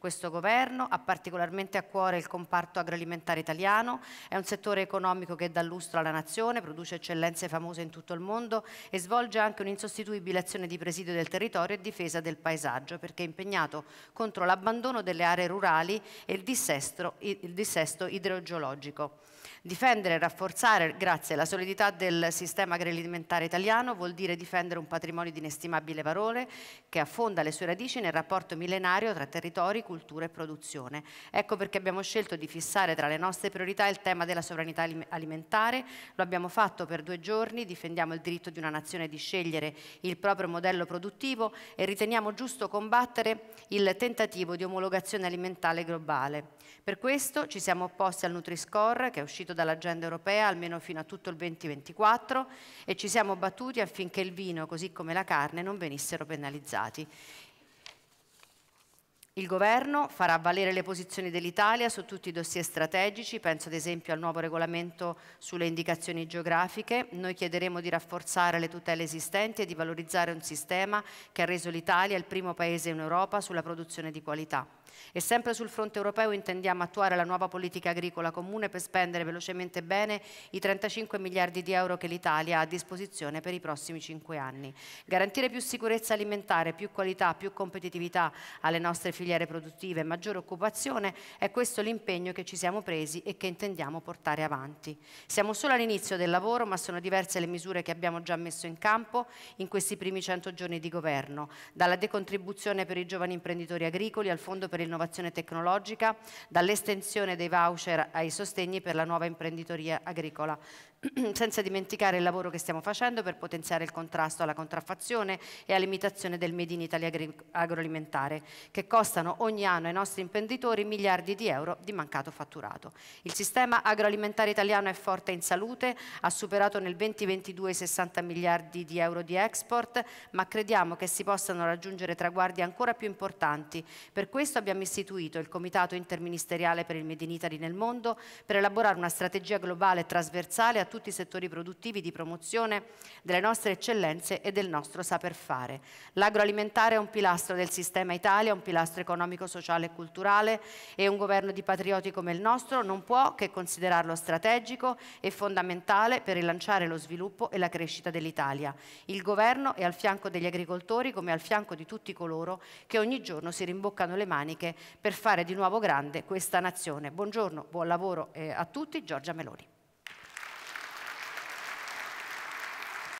Questo governo ha particolarmente a cuore il comparto agroalimentare italiano, è un settore economico che dà lustro alla nazione, produce eccellenze famose in tutto il mondo e svolge anche un'insostituibile azione di presidio del territorio e difesa del paesaggio perché è impegnato contro l'abbandono delle aree rurali e il dissesto, il dissesto idrogeologico. Difendere e rafforzare, grazie alla solidità del sistema agroalimentare italiano, vuol dire difendere un patrimonio di inestimabile valore che affonda le sue radici nel rapporto millenario tra territori, cultura e produzione. Ecco perché abbiamo scelto di fissare tra le nostre priorità il tema della sovranità alimentare. Lo abbiamo fatto per due giorni, difendiamo il diritto di una nazione di scegliere il proprio modello produttivo e riteniamo giusto combattere il tentativo di omologazione alimentare globale. Per questo ci siamo opposti al Nutri-Score che è uscito uscito dall'agenda europea almeno fino a tutto il 2024 e ci siamo battuti affinché il vino, così come la carne, non venissero penalizzati. Il governo farà valere le posizioni dell'Italia su tutti i dossier strategici, penso ad esempio al nuovo regolamento sulle indicazioni geografiche. Noi chiederemo di rafforzare le tutele esistenti e di valorizzare un sistema che ha reso l'Italia il primo paese in Europa sulla produzione di qualità. E sempre sul fronte europeo intendiamo attuare la nuova politica agricola comune per spendere velocemente bene i 35 miliardi di euro che l'Italia ha a disposizione per i prossimi cinque anni. Garantire più sicurezza alimentare, più qualità, più competitività alle nostre filiere produttive, e maggiore occupazione, è questo l'impegno che ci siamo presi e che intendiamo portare avanti. Siamo solo all'inizio del lavoro, ma sono diverse le misure che abbiamo già messo in campo in questi primi 100 giorni di governo, dalla decontribuzione per i giovani imprenditori agricoli al fondo per per l'innovazione tecnologica, dall'estensione dei voucher ai sostegni per la nuova imprenditoria agricola, senza dimenticare il lavoro che stiamo facendo per potenziare il contrasto alla contraffazione e all'imitazione del Made in Italy agroalimentare, che costano ogni anno ai nostri imprenditori miliardi di euro di mancato fatturato. Il sistema agroalimentare italiano è forte in salute, ha superato nel 2022 i 60 miliardi di euro di export, ma crediamo che si possano raggiungere traguardi ancora più importanti. Per questo abbiamo abbiamo istituito il Comitato Interministeriale per il Made in Italy nel mondo per elaborare una strategia globale e trasversale a tutti i settori produttivi di promozione delle nostre eccellenze e del nostro saper fare. L'agroalimentare è un pilastro del sistema Italia, un pilastro economico, sociale e culturale e un governo di patrioti come il nostro non può che considerarlo strategico e fondamentale per rilanciare lo sviluppo e la crescita dell'Italia. Il governo è al fianco degli agricoltori come al fianco di tutti coloro che ogni giorno si rimboccano le maniche politiche per fare di nuovo grande questa nazione. Buongiorno, buon lavoro eh, a tutti, Giorgia Meloni.